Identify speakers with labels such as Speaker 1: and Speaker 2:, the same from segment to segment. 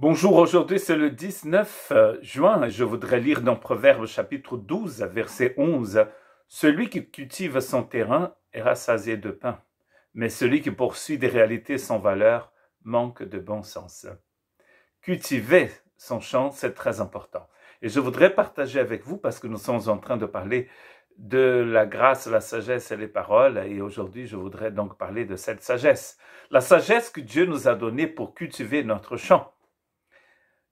Speaker 1: Bonjour, aujourd'hui c'est le 19 euh, juin et je voudrais lire dans Proverbe chapitre 12, verset 11. Celui qui cultive son terrain est rassasié de pain, mais celui qui poursuit des réalités sans valeur manque de bon sens. Cultiver son champ, c'est très important. Et je voudrais partager avec vous, parce que nous sommes en train de parler de la grâce, la sagesse et les paroles, et aujourd'hui je voudrais donc parler de cette sagesse. La sagesse que Dieu nous a donnée pour cultiver notre champ.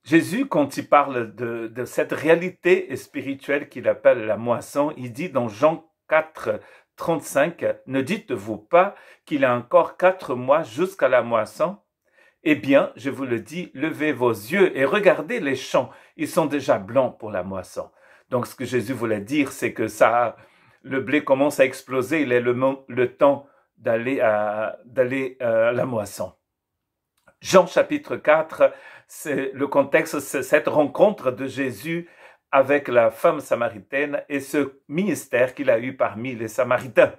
Speaker 1: Jésus, quand il parle de, cette réalité spirituelle qu'il appelle la moisson, il dit dans Jean 4, 35, ne dites-vous pas qu'il a encore quatre mois jusqu'à la moisson Eh bien, je vous le dis, levez vos yeux et regardez les champs, ils sont déjà blancs pour la moisson. Donc ce que Jésus voulait dire, c'est que ça, le blé commence à exploser, il est le, temps d'aller d'aller euh, à la moisson. Jean chapitre 4, c'est le contexte, c'est cette rencontre de Jésus avec la femme samaritaine et ce ministère qu'il a eu parmi les Samaritains.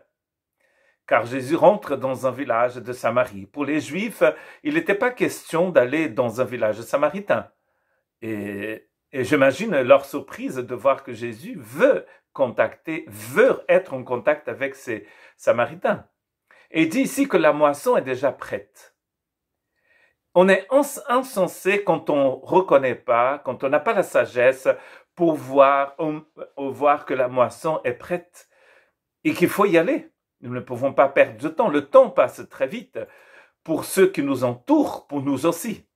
Speaker 1: Car Jésus rentre dans un village de Samarie. Pour les Juifs, il n'était pas question d'aller dans un village samaritain. Et, j'imagine leur surprise de voir que Jésus veut contacter, veut être en contact avec ces Samaritains. Et il dit ici que la moisson est déjà prête. On est insensé quand on ne reconnaît pas, quand on n'a pas la sagesse pour voir, voir que la moisson est prête et qu'il faut y aller. Nous ne pouvons pas perdre de temps. Le temps passe très vite pour ceux qui nous entourent, pour nous aussi.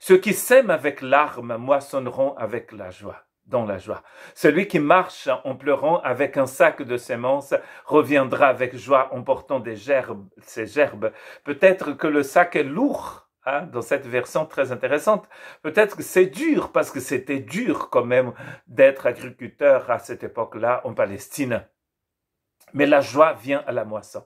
Speaker 1: Ceux qui sèment avec larmes moissonneront avec la joie, dans la joie. Celui qui marche en pleurant avec un sac de semences reviendra avec joie en portant des gerbes, ses gerbes. Peut-être que le sac est lourd, Hein, dans cette version très intéressante. Peut-être que c'est dur, parce que c'était dur quand même d'être agriculteur à cette époque-là en Palestine. Mais la joie vient à la moisson.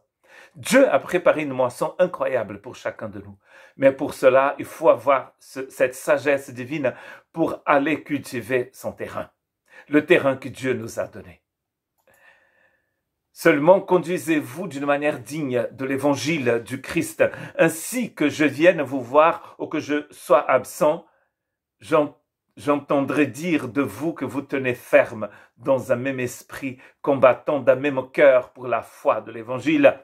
Speaker 1: Dieu a préparé une moisson incroyable pour chacun de nous. Mais pour cela, il faut avoir cette sagesse divine pour aller cultiver son terrain, le terrain que Dieu nous a donné. Seulement conduisez-vous d'une manière digne de l'évangile du Christ, ainsi que je vienne vous voir ou que je sois absent, j'entendrai dire de vous que vous tenez ferme dans un même esprit, combattant d'un même cœur pour la foi de l'évangile.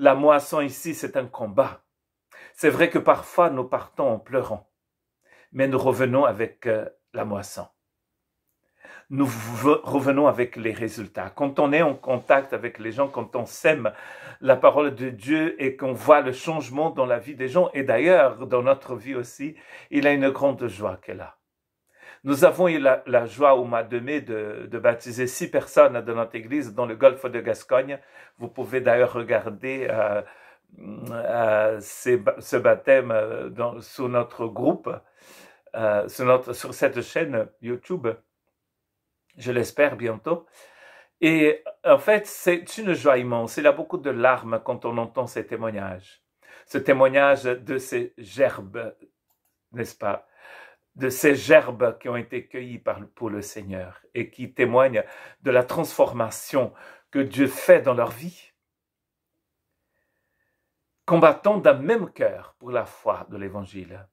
Speaker 1: La moisson ici, c'est un combat. C'est vrai que parfois nous partons en pleurant, mais nous revenons avec euh, la moisson nous revenons avec les résultats. Quand on est en contact avec les gens, quand on sème la parole de Dieu et qu'on voit le changement dans la vie des gens, et d'ailleurs dans notre vie aussi, il a une grande joie qu'elle a. Nous avons eu la, joie au mois de mai de, baptiser six personnes de notre église dans le golfe de Gascogne. Vous pouvez d'ailleurs regarder euh, euh, ce baptême euh, dans, sur notre groupe, sur, notre, sur cette chaîne YouTube je l'espère bientôt. Et en fait, c'est une joie immense. Il y a beaucoup de larmes quand on entend ces témoignages. Ce témoignage de ces gerbes, n'est-ce pas De ces gerbes qui ont été cueillies pour le Seigneur et qui témoignent de la transformation que Dieu fait dans leur vie. Combattons d'un même cœur pour la foi de l'Évangile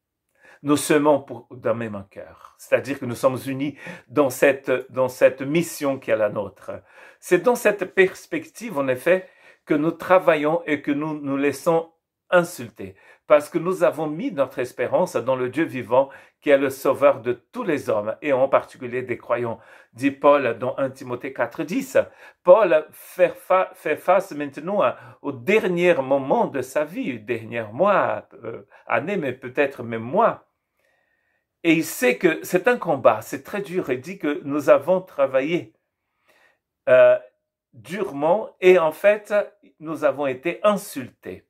Speaker 1: nous semons pour, d'un même cœur. C'est-à-dire que nous sommes unis dans cette, dans cette mission qui est la nôtre. C'est dans cette perspective, en effet, que nous travaillons et que nous nous laissons insulter, parce que nous avons mis notre espérance dans le Dieu vivant qui est le sauveur de tous les hommes et en particulier des croyants, dit Paul dans 1 Timothée 4.10. Paul fait, face maintenant au dernier moment de sa vie, dernier mois, euh, année, mais peut-être même mois. Et il sait que c'est un combat, c'est très dur. Il dit que nous avons travaillé euh, durement et en fait, nous avons été insultés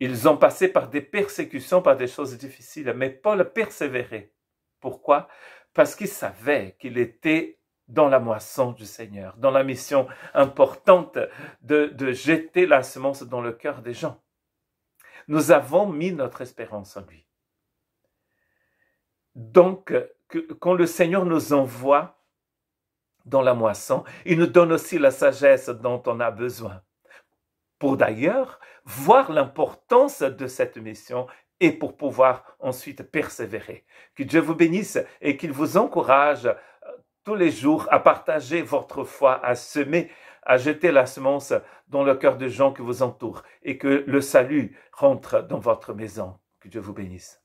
Speaker 1: ils ont passé par des persécutions, par des choses difficiles, mais Paul persévérait. Pourquoi Parce qu'il savait qu'il était dans la moisson du Seigneur, dans la mission importante de, jeter la semence dans le cœur des gens. Nous avons mis notre espérance en lui. Donc, quand le Seigneur nous envoie dans la moisson, il nous donne aussi la sagesse dont on a besoin pour d'ailleurs voir l'importance de cette mission et pour pouvoir ensuite persévérer. Que Dieu vous bénisse et qu'il vous encourage euh, tous les jours à partager votre foi, à semer, à jeter la semence dans le cœur des gens qui vous entourent et que le salut rentre dans votre maison. Que Dieu vous bénisse.